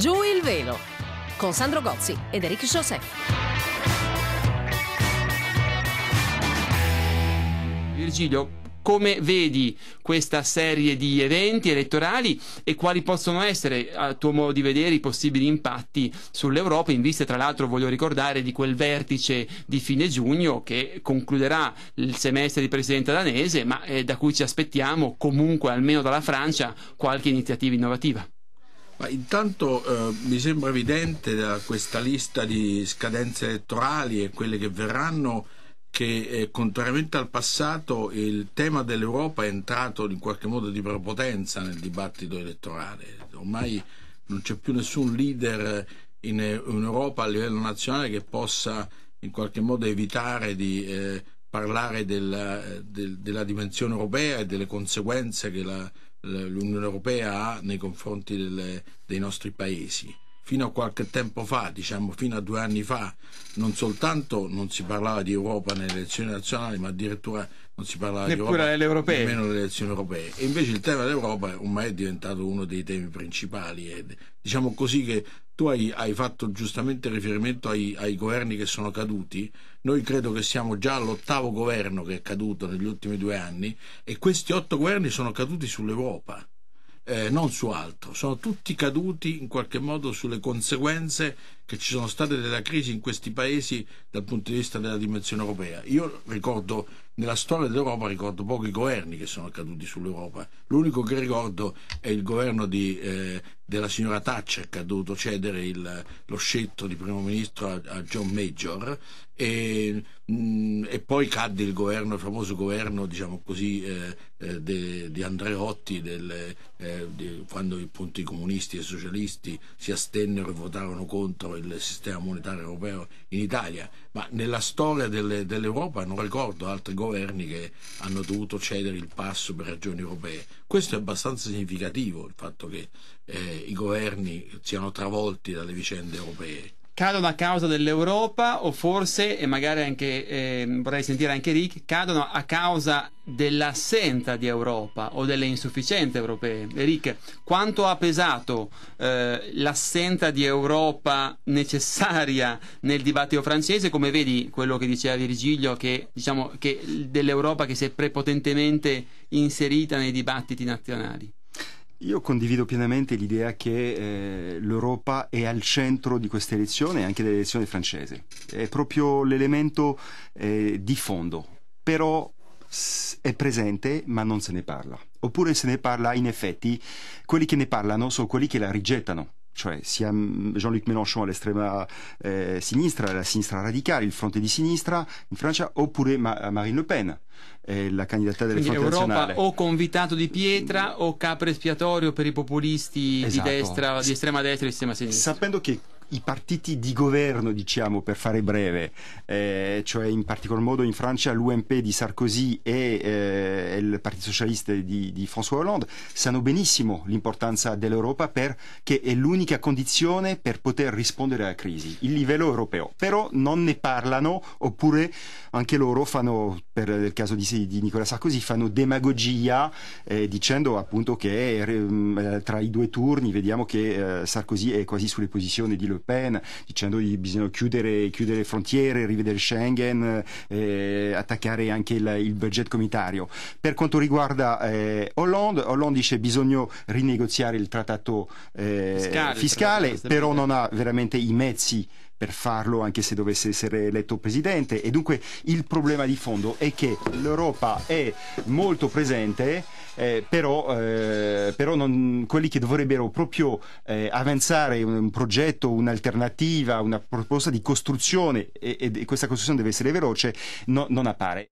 Giù il velo con Sandro Gozzi ed Eric José. Virgilio, come vedi questa serie di eventi elettorali e quali possono essere, a tuo modo di vedere, i possibili impatti sull'Europa, in vista tra l'altro, voglio ricordare, di quel vertice di fine giugno che concluderà il semestre di presidenza danese, ma eh, da cui ci aspettiamo comunque, almeno dalla Francia, qualche iniziativa innovativa. Ma intanto eh, mi sembra evidente da questa lista di scadenze elettorali e quelle che verranno che eh, contrariamente al passato il tema dell'Europa è entrato in qualche modo di prepotenza nel dibattito elettorale. Ormai non c'è più nessun leader in, eh, in Europa a livello nazionale che possa in qualche modo evitare di eh, parlare della, del, della dimensione europea e delle conseguenze che la, l'Unione Europea ha nei confronti delle, dei nostri paesi fino a qualche tempo fa, diciamo fino a due anni fa, non soltanto non si parlava di Europa nelle elezioni nazionali, ma addirittura non si parlava Neppure di Europa nemmeno nelle elezioni europee. E invece il tema dell'Europa ormai è diventato uno dei temi principali. Ed, diciamo così che tu hai, hai fatto giustamente riferimento ai, ai, governi che sono caduti. Noi credo che siamo già all'ottavo governo che è caduto negli ultimi due anni e questi otto governi sono caduti sull'Europa eh, non su altro, sono tutti caduti in qualche modo sulle conseguenze che ci sono state delle crisi in questi paesi dal punto di vista della dimensione europea. Io ricordo, nella storia dell'Europa, ricordo pochi governi che sono accaduti sull'Europa. L'unico che ricordo è il governo di, eh, della signora Thatcher che ha dovuto cedere il, lo scettro di primo ministro a, a John Major e, mh, mm, e, poi cadde il, governo, il famoso governo diciamo così, eh, eh de, di Andreotti del, eh, de, quando appunto, i comunisti e i socialisti si astennero e votarono contro il sistema monetario europeo in Italia, ma nella storia delle, dell'Europa non ricordo altri governi che hanno dovuto cedere il passo per ragioni europee. Questo è abbastanza significativo, il fatto che eh, i governi siano travolti dalle vicende europee cadono a causa dell'Europa o forse, e magari anche, eh, vorrei sentire anche Rick, cadono a causa dell'assenza di Europa o delle insufficienze europee. Rick, quanto ha pesato eh, l'assenza di Europa necessaria nel dibattito francese? Come vedi quello che diceva Virgilio, che, diciamo, che dell'Europa che si è prepotentemente inserita nei dibattiti nazionali? Io condivido pienamente l'idea che eh, l'Europa è al centro di questa elezione e anche dell'elezione francese. È proprio l'elemento eh, di fondo, però è presente ma non se ne parla. Oppure se ne parla in effetti, quelli che ne parlano sono quelli che la rigettano cioè sia mm, Jean-Luc Mélenchon all'estrema eh, sinistra, la sinistra radicale, il fronte di sinistra in Francia, oppure Ma- Marine Le Pen, eh, la candidata del Quindi fronte Europa nazionale. o convitato di pietra o capre espiatorio per i populisti esatto. di destra, di estrema destra e di estrema sinistra. Sapendo che i partiti di governo, diciamo per fare breve, eh, cioè in particolar modo in Francia l'UMP di Sarkozy e eh, il Partito Socialista di, di François Hollande, sanno benissimo l'importanza dell'Europa perché è l'unica condizione per poter rispondere alla crisi, il livello europeo. Però non ne parlano oppure anche loro fanno, per il caso di, di Nicola Sarkozy, fanno demagogia eh, dicendo appunto che eh, tra i due turni vediamo che eh, Sarkozy è quasi sulle posizioni di Le le Pen dicendogli bisogna chiudere, chiudere le frontiere, rivedere Schengen, eh, attaccare anche il, il, budget comunitario. Per quanto riguarda eh, Hollande, Hollande dice che bisogna rinegoziare il trattato eh, fiscale, fiscale però non ha veramente i mezzi per farlo anche se dovesse essere eletto presidente e dunque il problema di fondo è che l'Europa è molto presente eh, però, eh, però non, quelli che dovrebbero proprio eh, avanzare un, un, progetto, un'alternativa, una proposta di costruzione e, e questa costruzione deve essere veloce, no, non appare.